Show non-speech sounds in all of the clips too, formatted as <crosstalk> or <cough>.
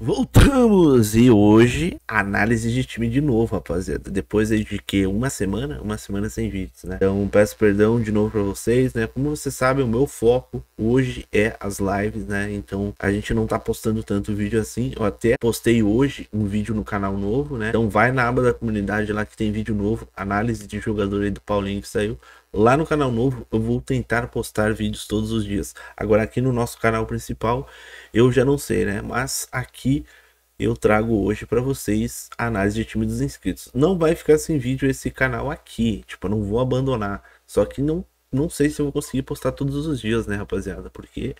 Voltamos e hoje análise de time de novo, rapaziada. Depois de que uma semana, uma semana sem vídeos, né? Então peço perdão de novo para vocês, né? Como vocês sabem, o meu foco hoje é as lives, né? Então a gente não tá postando tanto vídeo assim. Eu até postei hoje um vídeo no canal novo, né? Então vai na aba da comunidade lá que tem vídeo novo, análise de jogador aí do Paulinho que saiu. Lá no canal novo eu vou tentar postar vídeos todos os dias. Agora aqui no nosso canal principal eu já não sei, né? Mas aqui eu trago hoje para vocês a análise de time dos inscritos. Não vai ficar sem vídeo esse canal aqui, tipo, eu não vou abandonar. Só que não, não sei se eu vou conseguir postar todos os dias, né, rapaziada? Porque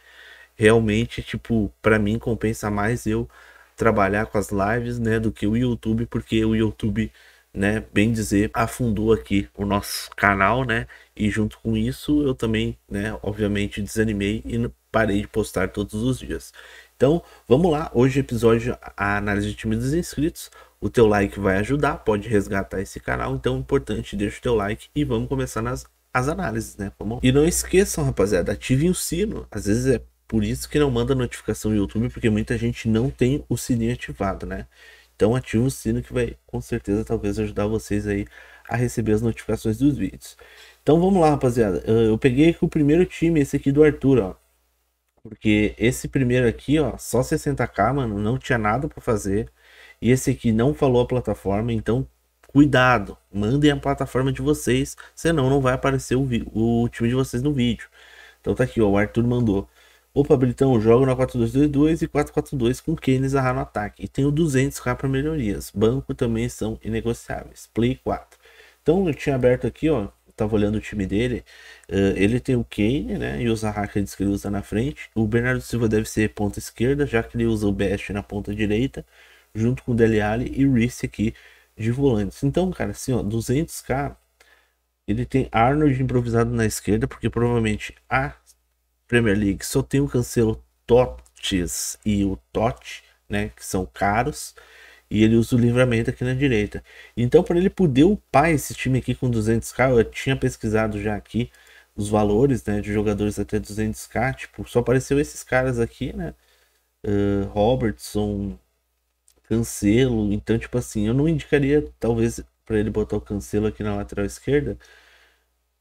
realmente, tipo, para mim compensa mais eu trabalhar com as lives, né, do que o YouTube, porque o YouTube né, bem dizer, afundou aqui o nosso canal, né? E junto com isso, eu também, né, obviamente desanimei e parei de postar todos os dias. Então, vamos lá, hoje episódio a análise de time dos inscritos. O teu like vai ajudar, pode resgatar esse canal, então é importante, deixa o teu like e vamos começar nas as análises, né? Vamos... Tá e não esqueçam, rapaziada, ativem o sino. Às vezes é por isso que não manda notificação no YouTube, porque muita gente não tem o sininho ativado, né? Então ativa o sino assim que vai com certeza talvez ajudar vocês aí a receber as notificações dos vídeos. Então vamos lá, rapaziada. Ah, eu peguei aqui o primeiro time, esse aqui do Arthur, ó. Porque esse primeiro aqui, ó, só 60k, mano, não tinha nada para fazer. E esse aqui não falou a plataforma, então cuidado, mandem a plataforma de vocês, senão não vai aparecer o, o time de vocês no vídeo. Então tá aqui, ó, o Arthur mandou. Opa, para Britão joga na 4-2-2-2 e 4-4-2 com Keynes a no ataque. E tenho 200k para melhorias. Banco também são inegociáveis. Play 4. Então eu tinha aberto aqui, ó. Tava olhando o time dele. Uh, ele tem o Kane, né? E o Zaha que ele diz que ele usa na frente. O Bernardo Silva deve ser ponta esquerda, já que ele usa o Best na ponta direita, junto com o Dele Alli e o Reese aqui de volantes. Então, cara, assim, ó, 200k. Ele tem Arnold improvisado na esquerda, porque provavelmente a Premier League só tem o Cancelo Totes e o Totti, né, que são caros, e ele usa o livramento aqui na direita. Então, para ele poder upar esse time aqui com 200k, eu tinha pesquisado já aqui os valores né, de jogadores até 200k, tipo, só apareceu esses caras aqui, né? Uh, Robertson, Cancelo. Então, tipo assim, eu não indicaria, talvez, para ele botar o Cancelo aqui na lateral esquerda,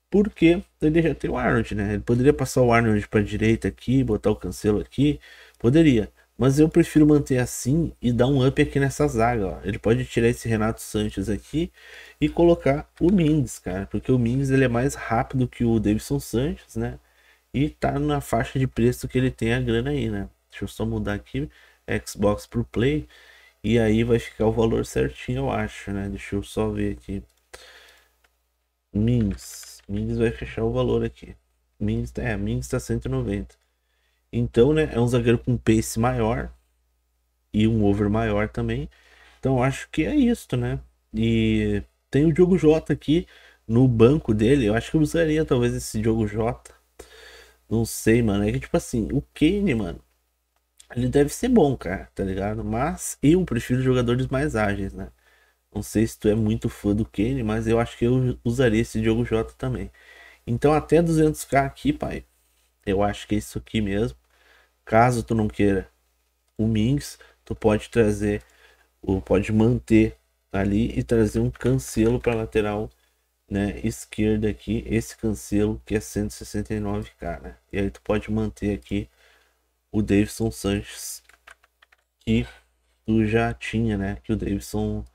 porque ele já tem o Arnold, né? Ele poderia passar o Arnold para direita aqui, botar o Cancelo aqui, poderia. Mas eu prefiro manter assim e dar um up aqui nessa zaga. Ó. Ele pode tirar esse Renato Sanches aqui e colocar o Mings, cara. Porque o Mings ele é mais rápido que o Davidson Sanches, né? E tá na faixa de preço que ele tem a grana aí, né? Deixa eu só mudar aqui Xbox pro Play. E aí vai ficar o valor certinho, eu acho, né? Deixa eu só ver aqui. Mings. Mendes vai fechar o valor aqui. Mendes, tá, é, Mendes tá 190. Então, né, é um zagueiro com pace maior e um over maior também. Então, acho que é isso, né? E tem o Diogo Jota aqui no banco dele. Eu acho que eu usaria talvez esse Diogo Jota. Não sei, mano. É que tipo assim, o Kane, mano, ele deve ser bom, cara, tá ligado? Mas eu prefiro jogadores mais ágeis, né? Não sei se tu é muito fã do Kane, mas eu acho que eu usaria esse Diogo Jota também. Então até 200k aqui, pai. Eu acho que é isso aqui mesmo. Caso tu não queira o Mings, tu pode trazer ou pode manter ali e trazer um cancelo para lateral né, esquerda aqui, esse cancelo que é 169k, né? E aí tu pode manter aqui o Davidson Sanches que tu já tinha, né? Que o Davidson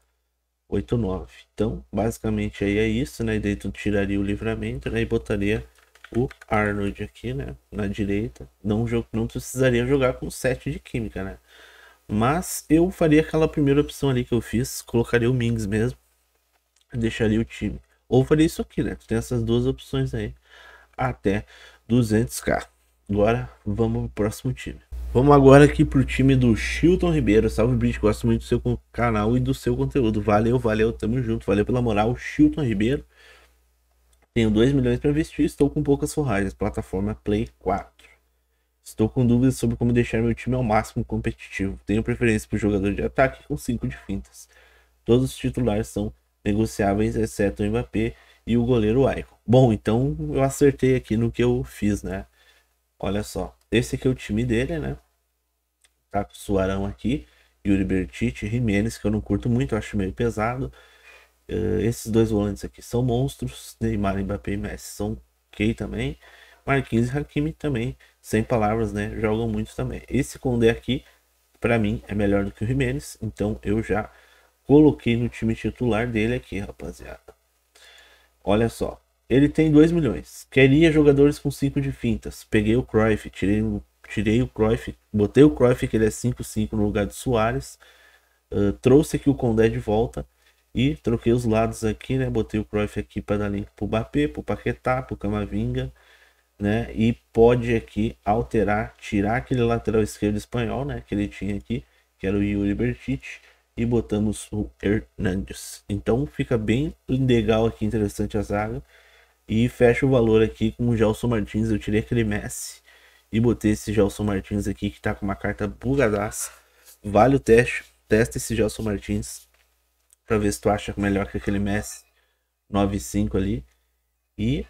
8, 9. Então, basicamente aí é isso, né? E daí tu tiraria o livramento, né? E botaria o Arnold aqui, né? Na direita. Não, não precisaria jogar com 7 de química, né? Mas eu faria aquela primeira opção ali que eu fiz. Colocaria o Mings mesmo. Deixaria o time. Ou faria isso aqui, né? Tu tem essas duas opções aí. Até 200k. Agora, vamos pro próximo time. Vamos agora aqui pro time do Chilton Ribeiro. Salve, Brit. Gosto muito do seu canal e do seu conteúdo. Valeu, valeu. Tamo junto. Valeu pela moral, Chilton Ribeiro. Tenho 2 milhões para investir. Estou com poucas forragens. Plataforma Play 4. Estou com dúvidas sobre como deixar meu time ao máximo competitivo. Tenho preferência por jogador de ataque com 5 de fintas. Todos os titulares são negociáveis, exceto o Mbappé e o goleiro Aiko. Bom, então eu acertei aqui no que eu fiz, né? Olha só. Esse aqui é o time dele, né? Tá com o Suarão aqui. Yuri Bertite, Jimenez, que eu não curto muito, acho meio pesado. Uh, esses dois volantes aqui são monstros. Neymar, Mbappé e Messi são ok também. Marquinhos e Hakimi também, sem palavras, né? Jogam muito também. Esse Condé aqui, para mim, é melhor do que o Jimenez. Então eu já coloquei no time titular dele aqui, rapaziada. Olha só. Ele tem 2 milhões. Queria jogadores com 5 de fintas. Peguei o Cruyff, tirei o, tirei o Cruyff, botei o Cruyff, que ele é 5-5 no lugar do Soares. Uh, ah, trouxe aqui o Condé de volta. E troquei os lados aqui, né? Botei o Cruyff aqui para dar link pro Bapê, pro Paquetá, pro Camavinga, né? E pode aqui alterar, tirar aquele lateral esquerdo espanhol, né? Que ele tinha aqui, que era o Yuri Bertich, e botamos o Hernandes. Então fica bem legal aqui, interessante a zaga. E fecha o valor aqui com o Gelson Martins. Eu tirei aquele Messi e botei esse Gelson Martins aqui que tá com uma carta bugadaça. Vale o teste. Testa esse Gelson Martins para ver se tu acha melhor que aquele Messi 95 ali. E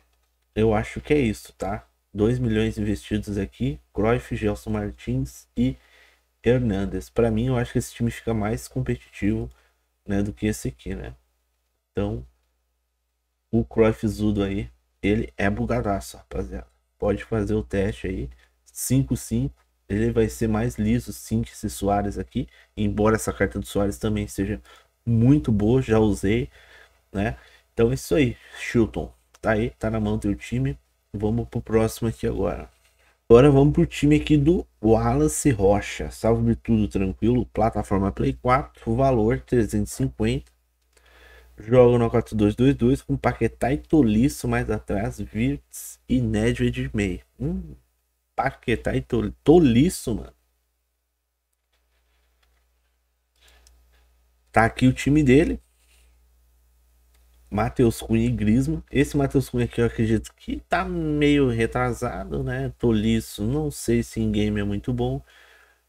eu acho que é isso, tá? 2 milhões investidos aqui, Cruyff, Gelson Martins e Hernandes. Para mim, eu acho que esse time fica mais competitivo, né, do que esse aqui, né? Então, o Zudo aí, ele é bugadaço, rapaziada. Pode fazer o teste aí, 5-5, ele vai ser mais liso sim que esse Soares aqui, embora essa carta do Soares também seja muito boa, já usei, né? Então é isso aí, Chilton, tá aí, tá na mão do teu time, vamos pro próximo aqui agora. Agora vamos pro time aqui do Wallace Rocha. Salve tudo tranquilo, plataforma Play 4, valor 350. Joga no 4-2-2-2 com Paquetá e Tolisso mais atrás, Virts e Nedved de meio. Hum, Paquetá e Tol Tolisso, mano. Tá aqui o time dele. Matheus Cunha e Grisma. Esse Matheus Cunha aqui eu acredito que tá meio retrasado, né? Tolisso, não sei se em game é muito bom.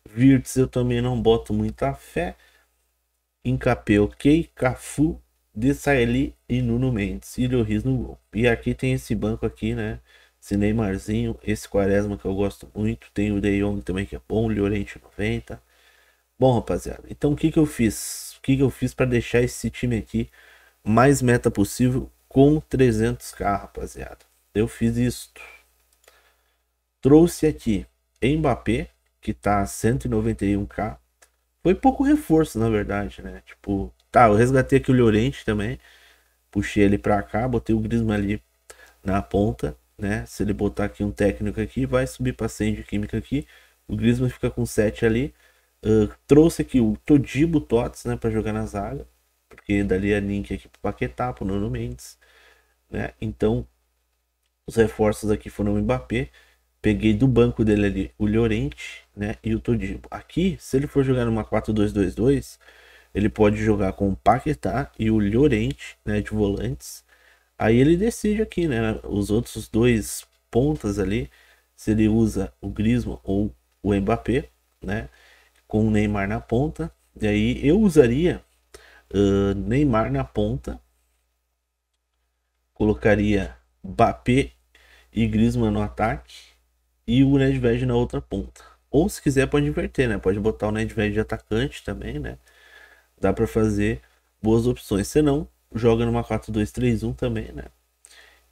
Virtus eu também não boto muita fé. Encapê ok. Cafu de Saeli e Nuno Mendes e do Riz no gol. E aqui tem esse banco aqui, né? Esse Neymarzinho, esse Quaresma que eu gosto muito. Tem o Deion também que é bom, o Llorente 90. Bom, rapaziada, então o que que eu fiz? O que que eu fiz para deixar esse time aqui mais meta possível com 300k, rapaziada? Eu fiz isto. Trouxe aqui Mbappé, que tá 191k. Foi pouco reforço, na verdade, né? Tipo, Tá, eu resgatei aqui o Llorente também. Puxei ele pra cá, botei o Griezmann ali na ponta, né? Se ele botar aqui um técnico aqui, vai subir pra 100 de química aqui. O Griezmann fica com 7 ali. Uh, trouxe aqui o Todibo Tots, né? Pra jogar na zaga. Porque dali é link aqui pro Paquetá, pro Nuno Mendes. Né? Então, os reforços aqui foram o Mbappé. Peguei do banco dele ali o Llorente, né? E o Todibo. Aqui, se ele for jogar numa 4-2-2-2... Ele pode jogar com o Paquetá e o Llorente, né, de volantes. Aí ele decide aqui, né, os outros dois pontas ali, se ele usa o Griezmann ou o Mbappé, né, com o Neymar na ponta. E aí eu usaria uh, Neymar na ponta, colocaria Mbappé e Griezmann no ataque e o Nedved na outra ponta. Ou se quiser pode inverter, né? Pode botar o Nedved de atacante também, né? Dá para fazer boas opções. Se não, joga numa 4-2-3-1 também, né?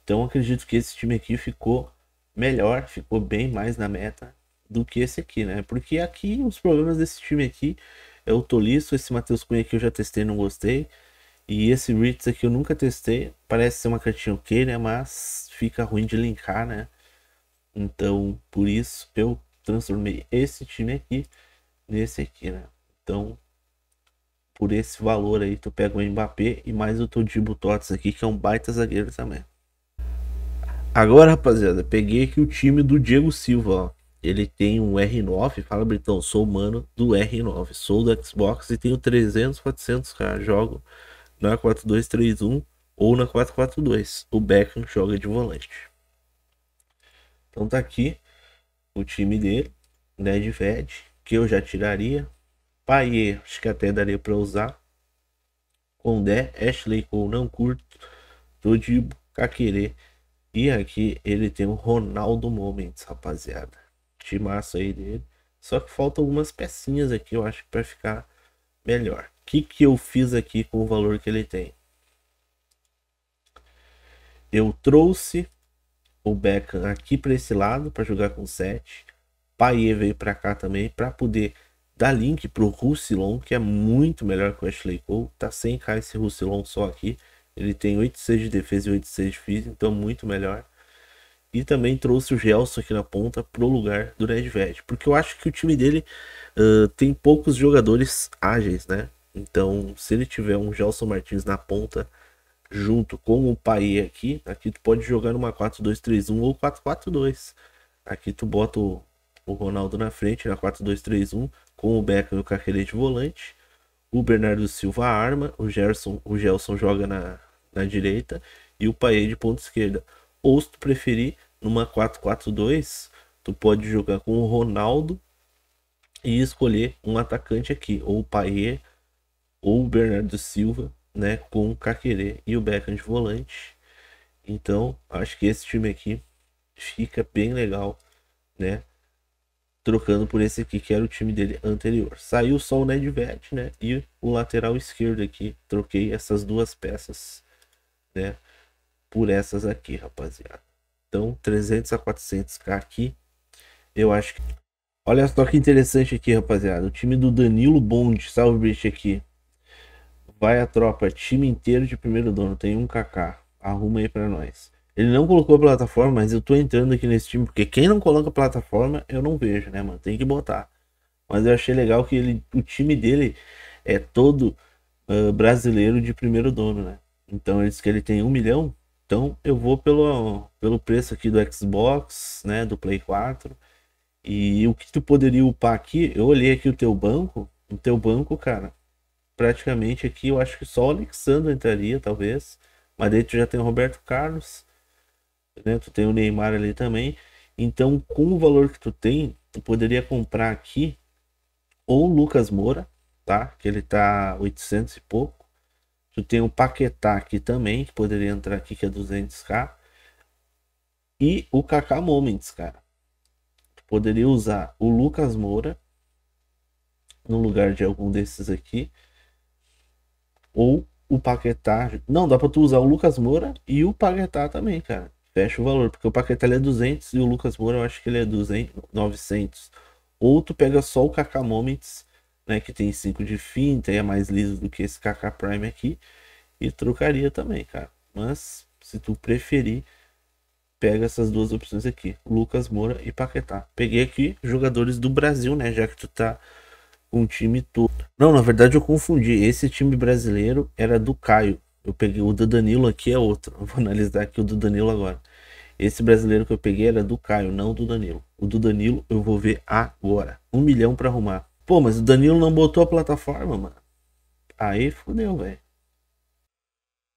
Então acredito que esse time aqui ficou melhor, ficou bem mais na meta do que esse aqui, né? Porque aqui os problemas desse time aqui é o Tolisso, esse Matheus Cunha aqui eu já testei, não gostei. E esse Ritz aqui eu nunca testei, parece ser uma cartinha ok, né? Mas fica ruim de linkar, né? Então, por isso eu transformei esse time aqui nesse aqui, né? Então, por esse valor aí, tu pega o Mbappé e mais o Todibo Tots aqui, que é um baita zagueiro também. Agora, rapaziada, peguei aqui o time do Diego Silva, ó. Ele tem um R9, fala Britão, sou humano do R9, sou do Xbox e tenho 300, 400k, jogo na 4231 ou na 442. O Beckham joga de volante. Então tá aqui o time dele, Ned Ved, que eu já tiraria, Paier, acho que até daria para usar. Condé, Ashley Cole, não curto. Todibo, Kakere. E aqui ele tem o Ronaldo Moments, rapaziada. Timaço aí dele. Só que faltam algumas pecinhas aqui, eu acho, para ficar melhor. O que, que eu fiz aqui com o valor que ele tem? Eu trouxe o Beckham aqui para esse lado para jogar com 7. Paie veio para cá também para poder Dá link pro Russilon, que é muito melhor que o Ashley Cole. Tá sem cá esse Russilon só aqui. Ele tem 8,6 de defesa e 8,6 de física, então muito melhor. E também trouxe o Gelson aqui na ponta pro lugar do Nedved. Porque eu acho que o time dele uh, tem poucos jogadores ágeis, né? Então, se ele tiver um Gelson Martins na ponta, junto com o Paê aqui, aqui tu pode jogar numa 4-2-3-1 ou 4-4-2. Aqui tu bota o, o Ronaldo na frente, na 4-2-3-1, com o Beckham e o caquele de volante, o Bernardo Silva arma, o Gerson, o Gelson joga na, na direita e o Paê de ponta esquerda. Ou se tu preferir, numa 4-4-2, tu pode jogar com o Ronaldo e escolher um atacante aqui, ou o Paê ou o Bernardo Silva, né, com o Caquerê e o Beckham de volante. Então, acho que esse time aqui fica bem legal, né? trocando por esse aqui, que era o time dele anterior. Saiu só o Nedved, né? E o lateral esquerdo aqui. Troquei essas duas peças, né? Por essas aqui, rapaziada. Então, 300 a 400k aqui. Eu acho que... Olha só que interessante aqui, rapaziada. O time do Danilo Bond, salve, bicho, aqui. Vai a tropa, time inteiro de primeiro dono. Tem um KK. Arruma aí pra nós. Ele não colocou a plataforma, mas eu tô entrando aqui nesse time, porque quem não coloca a plataforma, eu não vejo, né, mano? Tem que botar. Mas eu achei legal que ele, o time dele é todo uh, brasileiro de primeiro dono, né? Então ele disse que ele tem um milhão. Então eu vou pelo, pelo preço aqui do Xbox, né? Do Play 4. E o que tu poderia upar aqui? Eu olhei aqui o teu banco. O teu banco, cara, praticamente aqui eu acho que só o Alexandre entraria, talvez. Mas daí tu já tem o Roberto Carlos né? Tu tem o Neymar ali também. Então, com o valor que tu tem, tu poderia comprar aqui ou o Lucas Moura, tá? Que ele tá 800 e pouco. Tu tem o Paquetá aqui também, que poderia entrar aqui que é 200k. E o Kaká Moments, cara. Tu poderia usar o Lucas Moura no lugar de algum desses aqui ou o Paquetá. Não, dá para tu usar o Lucas Moura e o Paquetá também, cara fecha o valor, porque o Paquetá é 200 e o Lucas Moura eu acho que ele é 200, 900. Ou tu pega só o Kaká Moments, né, que tem 5 de finta e é mais liso do que esse Kaká Prime aqui, e trocaria também, cara. Mas se tu preferir, pega essas duas opções aqui, Lucas Moura e Paquetá. Peguei aqui jogadores do Brasil, né, já que tu tá com o time todo. Não, na verdade eu confundi. Esse time brasileiro era do Caio. Eu peguei o do Danilo aqui é outro. <laughs> vou analisar aqui o do Danilo agora. Esse brasileiro que eu peguei era do Caio, não do Danilo. O do Danilo eu vou ver agora. Um milhão para arrumar. Pô, mas o Danilo não botou a plataforma, mano. Aí fodeu, velho.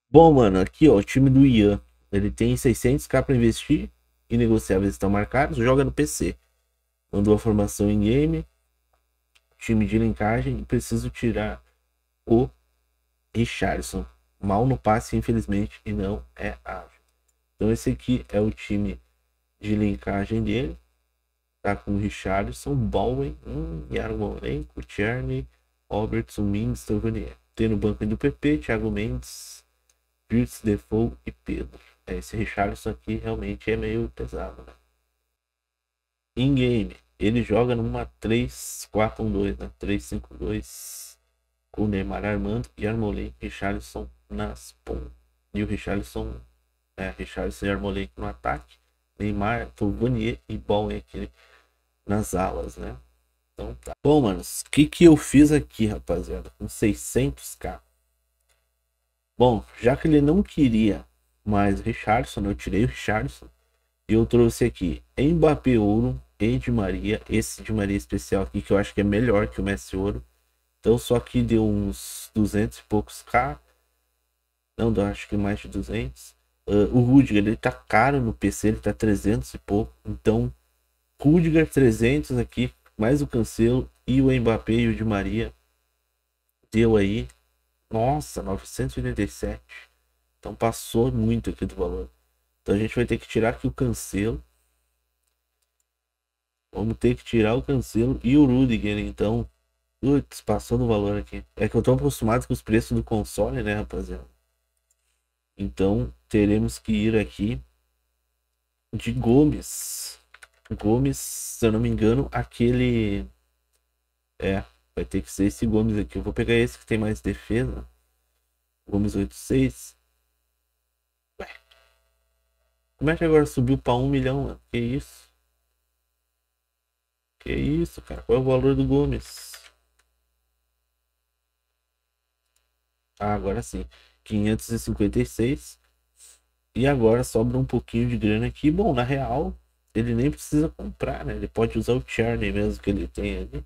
Bom, mano, aqui ó, o time do Ian. Ele tem 600k para investir e negociáveis estão marcados. Joga no PC. Mandou a formação em game. Time de linkagem. Preciso tirar o Richardson mal no passe, infelizmente, e não é ágil. Então esse aqui é o time de linkagem dele. Tá com o Richardson, Bowen, hum, Yarmolenko, Tierney, Robertson, Mings, Tovanier. Tem no banco do PP, Thiago Mendes, Virtus, Defoe e Pedro. É, esse Richardson aqui realmente é meio pesado, né? In game, ele joga numa 3-4-1-2, né? 3-5-2 com Neymar armando e Armolenko, Richardson, Naspon e o Richardson, é, né, Richarlison e Armolenk no ataque, Neymar, Fournier e Bowen nas alas, né? Então tá. Bom, manos, o que que eu fiz aqui, rapaziada? Com 600k. Bom, já que ele não queria mais Richardson, né, eu tirei o Richardson e eu trouxe aqui Mbappé Ouro e Maria. Esse de Maria especial aqui que eu acho que é melhor que o Messi Ouro. Então só que deu uns 200 e poucos K não, acho que mais de 200. Uh, ah, o Rudiger, ele tá caro no PC, ele tá 300 e pouco. Então, Rudiger 300 aqui, mais o Cancelo e o Mbappé e o Di Maria. Deu aí, nossa, 987. Então passou muito aqui do valor. Então a gente vai ter que tirar aqui o Cancelo. Vamos ter que tirar o Cancelo e o Rudiger, então. Putz, passou no valor aqui. É que eu tô acostumado com os preços do console, né, rapaziada? Então, teremos que ir aqui de Gomes. Gomes, se eu não me engano, aquele... É, vai ter que ser esse Gomes aqui. Eu vou pegar esse que tem mais defesa. Gomes 86. Ué. Como é que agora subiu para 1 milhão, mano? Que isso? Que isso, cara? Qual é o valor do Gomes? Ah, agora sim. 556. E agora sobra um pouquinho de grana aqui. Bom, na real, ele nem precisa comprar, né? Ele pode usar o Charney mesmo que ele tem ali.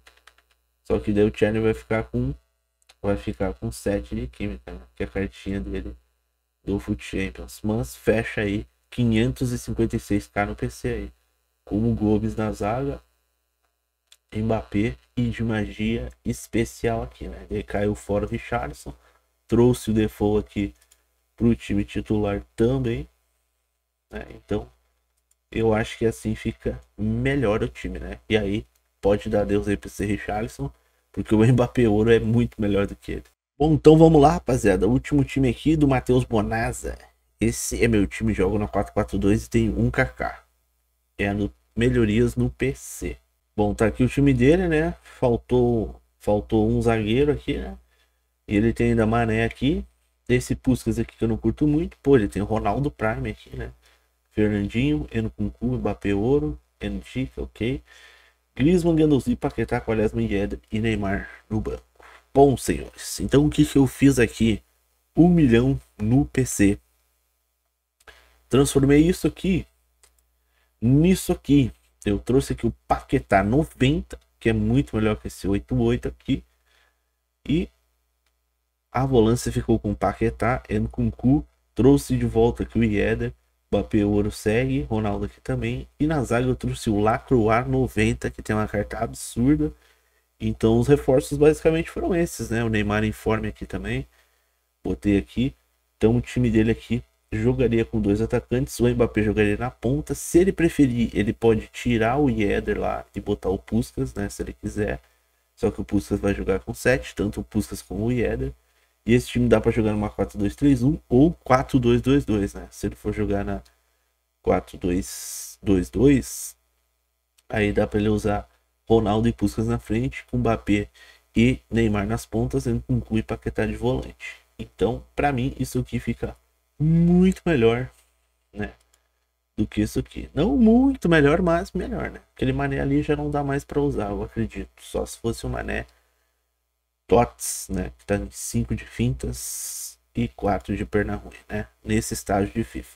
Só que daí o Charney vai ficar com vai ficar com 7 de química, né? que é a cartinha dele do Foot Champions. Mas fecha aí 556k no PC aí. com o Gomes na zaga, Mbappé e de magia especial aqui, né? Ele caiu fora o Richardson trouxe o Defoe aqui para o time titular também. Né? Então, eu acho que assim fica melhor o time, né? E aí pode dar Deus aí para ser Richarlison, porque o <laughs> Mbappé Ouro é muito melhor do que ele. Bom, então vamos lá, rapaziada. O último time aqui do Matheus Bonaza Esse é meu time, jogo na 4-4-2 e tem um kk É no, melhorias no PC. Bom, tá aqui o time dele, né? Faltou, faltou um zagueiro aqui, né? E ele tem ainda Mané aqui. Esse Puskas aqui que eu não curto muito. Pô, ele tem o Ronaldo Prime aqui, né? Fernandinho, Enukunku, Mbappé Ouro, Enchica, ok. Griezmann, Guendouzi, Paquetá, Quaresma, Yed e Neymar no banco. Bom, senhores, então o que, que eu fiz aqui? Um milhão no PC. Transformei isso aqui nisso aqui. Eu trouxe aqui o Paquetá 90, que é muito melhor que esse 88 aqui. E a volância ficou com Paquetá, Nkunku trouxe de volta aqui o Ieder, Mbappé Ouro segue, Ronaldo aqui também. E na zaga eu trouxe o Lacroix 90, que tem uma carta absurda. Então os reforços basicamente foram esses, né? O Neymar informe aqui também. Botei aqui. Então o time dele aqui jogaria com dois atacantes. O Mbappé jogaria na ponta. Se ele preferir, ele pode tirar o Yeder lá e botar o Puskas, né? Se ele quiser. Só que o Puskas vai jogar com 7, tanto o Puskas como o Yeder. E esse time dá para jogar numa 4-2-3-1 ou 4-2-2-2, né? Se ele for jogar na 4-2-2-2, aí dá para ele usar Ronaldo e Puskas na frente, com Mbappé e Neymar nas pontas, com Cui Paquetá de volante. Então, para mim, isso aqui fica muito melhor, né? Do que isso aqui. Não muito melhor, mas melhor, né? Aquele mané ali já não dá mais para usar, eu acredito. Só se fosse o mané Tots, né? Que tá 5 de fintas e 4 de perna ruim, né? Nesse estágio de FIFA.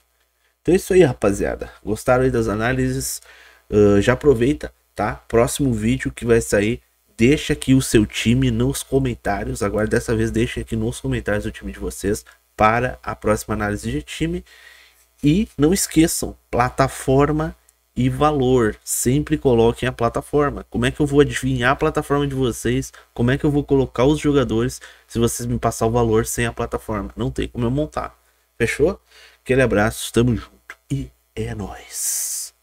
Então é isso aí, rapaziada. Gostaram aí das análises? Uh, já aproveita, tá? Próximo vídeo que vai sair, deixa aqui o seu time nos comentários. Agora, dessa vez, deixa aqui nos comentários o time de vocês para a próxima análise de time. E não esqueçam, plataforma e valor. Sempre coloquem a plataforma. Como é que eu vou adivinhar a plataforma de vocês? Como é que eu vou colocar os jogadores se vocês me passar o valor sem a plataforma? Não tem como eu montar. Fechou? Aquele abraço, tamo junto e é nóis.